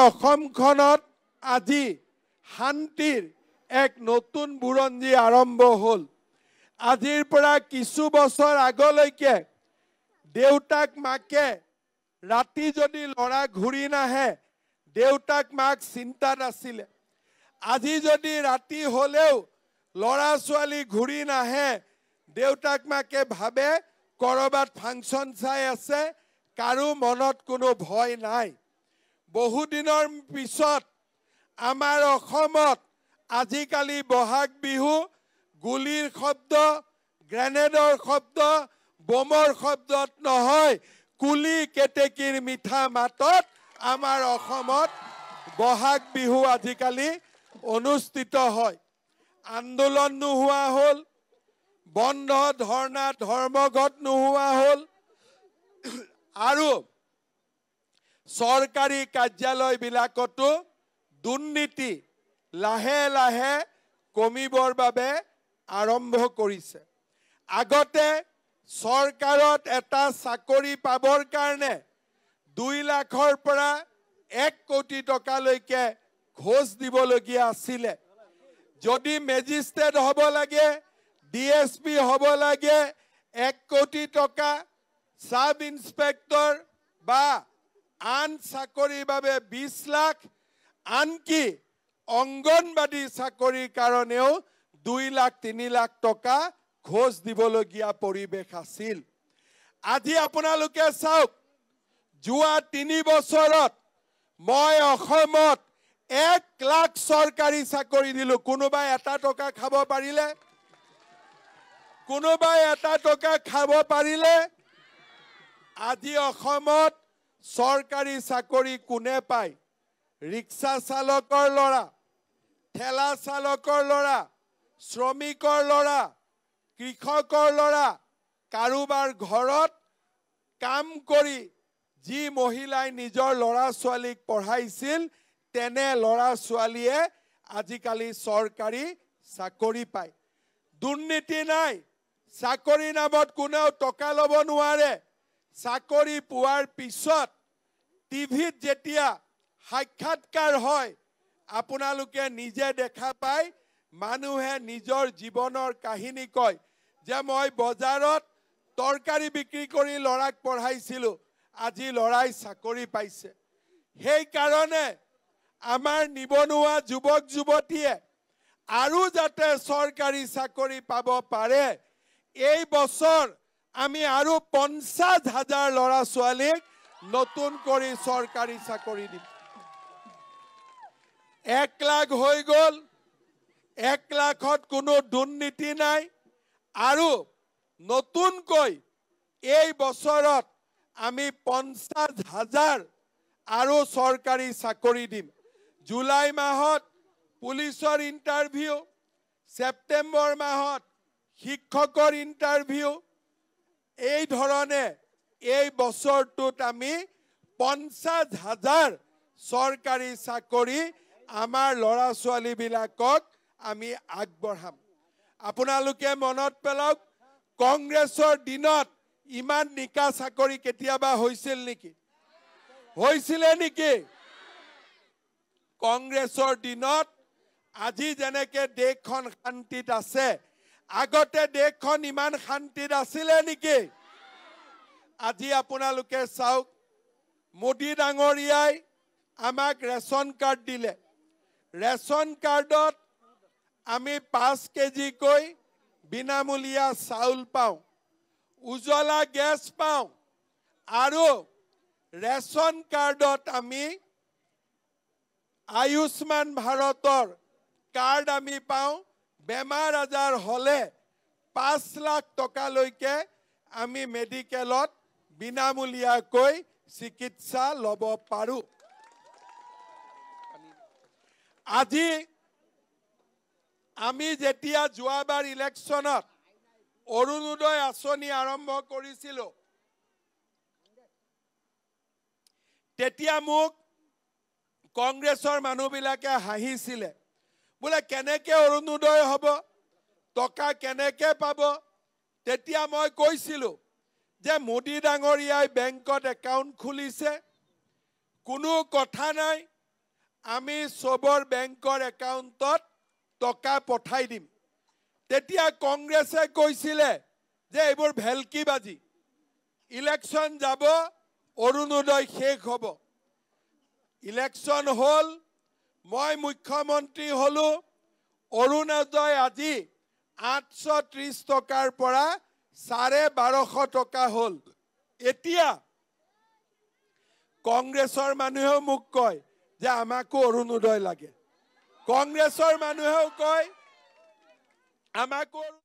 অসমখনত আজি শান্তিৰ এক নতুন বুৰঞ্জী আৰম্ভ হ'ল আজিৰ পৰা কিছু বছৰ আগলৈকে দেউতাক মাকে ৰাতি যদি ল'ৰা ঘূৰি নাহে দেউতাক মাক চিন্তা নাছিলে আজি যদি ৰাতি হ'লেও ল'ৰা ছোৱালী ঘূৰি নাহে দেউতাক মাকে ভাবে ক'ৰবাত ফাংচন চাই আছে কাৰো মনত কোনো ভয় নাই বহুদিনৰ পিছত আমাৰ অসমত আজিকালি বহাগ বিহু গুলীৰ শব্দ গ্ৰেনেডৰ শব্দ বমৰ শব্দত নহয় কুলি কেতেকীৰ মিঠা মাতত আমাৰ অসমত বহাগ বিহু আজিকালি অনুষ্ঠিত হয় আন্দোলন নোহোৱা হ'ল বন্ধ ধৰ্ণা ধৰ্মঘট নোহোৱা হ'ল আৰু চৰকাৰী কাৰ্যালয়বিলাকতো দুৰ্নীতি লাহে লাহে কমিবৰ বাবে আৰম্ভ কৰিছে আগতে চৰকাৰত এটা চাকৰি পাবৰ কাৰণে দুই লাখৰ পৰা এক কোটি টকালৈকে ঘোষ দিবলগীয়া আছিলে যদি মেজিষ্ট্ৰেট হ'ব লাগে ডি এছ পি হ'ব লাগে এক কোটি টকা চাব ইনস্পেক্টৰ বা আন চাকৰিৰ বাবে বিশ লাখ আনকি অংগনবাদী চাকৰিৰ কাৰণেও দুই লাখ তিনি লাখ টকা ঘোষ দিবলগীয়া পৰিৱেশ আছিল আজি আপোনালোকে চাওক যোৱা তিনি বছৰত মই অসমত এক লাখ চৰকাৰী চাকৰি দিলো কোনোবাই এটা টকা খাব পাৰিলে কোনোবাই এটা টকা খাব পাৰিলে আজি অসমত চৰকাৰী চাকৰি কোনে পায় ৰিক্সা চালকৰ ল'ৰা ঠেলা চালকৰ ল'ৰা শ্ৰমিকৰ ল'ৰা কৃষকৰ ল'ৰা কাৰোবাৰ ঘৰত কাম কৰি যি মহিলাই নিজৰ ল'ৰা ছোৱালীক পঢ়াইছিল তেনে ল'ৰা ছোৱালীয়ে আজিকালি চৰকাৰী চাকৰি পায় দুৰ্নীতি নাই চাকৰি নামত কোনেও টকা ল'ব নোৱাৰে চাকৰি পোৱাৰ পিছত টিভিত যেতিয়া সাক্ষাৎকাৰ হয় আপোনালোকে নিজে দেখা পায় মানুহে নিজৰ জীৱনৰ কাহিনী কয় যে মই বজাৰত তৰকাৰী বিক্ৰী কৰি ল'ৰাক পঢ়াইছিলোঁ আজি ল'ৰাই চাকৰি পাইছে সেইকাৰণে আমাৰ নিবনুৱা যুৱক যুৱতীয়ে আৰু যাতে চৰকাৰী চাকৰি পাব পাৰে এই বছৰ আমি আৰু পঞ্চাছ হাজাৰ ল'ৰা ছোৱালীক নতুন কৰি চৰকাৰী চাকৰি দিম এক লাখ হৈ গ'ল এক লাখত কোনো দুৰ্নীতি নাই আৰু নতুনকৈ এই বছৰত আমি পঞ্চাছ হাজাৰ আৰু চৰকাৰী চাকৰি দিম জুলাই মাহত পুলিচৰ ইণ্টাৰভিউ ছেপ্টেম্বৰ মাহত শিক্ষকৰ ইণ্টাৰভিউ এই ধৰণে এই বছৰটোত আমি পঞ্চাছ হাজাৰ চৰকাৰী চাকৰি আমাৰ ল'ৰা ছোৱালীবিলাকক আমি আগবঢ়াম আপোনালোকে মনত পেলাওক কংগ্ৰেছৰ দিনত ইমান নিকা চাকৰি কেতিয়াবা হৈছিল নেকি হৈছিলে নেকি কংগ্ৰেছৰ দিনত আজি যেনেকৈ দেশখন শান্তিত আছে আগতে দেশখন ইমান শান্তিত আছিলে নেকি আজি আপোনালোকে চাওক মোদী ডাঙৰীয়াই আমাক ৰেচন কাৰ্ড দিলে ৰেচন কাৰ্ডত আমি পাঁচ কেজিকৈ বিনামূলীয়া চাউল পাওঁ উজলা গেছ পাওঁ আৰু ৰেচন কাৰ্ডত আমি আয়ুষ্মান ভাৰতৰ কাৰ্ড আমি পাওঁ বেমাৰ আজাৰ হ'লে পাঁচ লাখ টকালৈকে আমি মেডিকেলত বিনামূলীয়াকৈ চিকিৎসা ল'ব পাৰোঁ আজি আমি যেতিয়া যোৱাবাৰ ইলেকশ্যনত অৰুণোদয় আঁচনি আৰম্ভ কৰিছিলোঁ তেতিয়া মোক কংগ্ৰেছৰ মানুহবিলাকে হাঁহিছিলে বোলে কেনেকে অৰুণোদয় হ'ব টকা কেনেকে পাব তেতিয়া মই কৈছিলোঁ যে মোদী ডাঙৰীয়াই বেংকত একাউণ্ট খুলিছে কোনো কথা নাই আমি চবৰ বেংকৰ একাউণ্টত টকা পঠাই দিম তেতিয়া কংগ্ৰেছে কৈছিলে যে এইবোৰ বাজি ইলেকশ্যন যাব অৰুণোদয় শেষ হ'ব ইলেকশ্যন হ'ল মই মুখ্যমন্ত্ৰী হলো অৰুণোদয় আজি আঠশ ত্ৰিছ টকাৰ পৰা চাৰে বাৰশ টকা হ'ল এতিয়া কংগ্ৰেছৰ মানুহেও মোক কয় যে আমাকো অৰুণোদয় লাগে কংগ্ৰেছৰ মানুহেও কয় আমাকো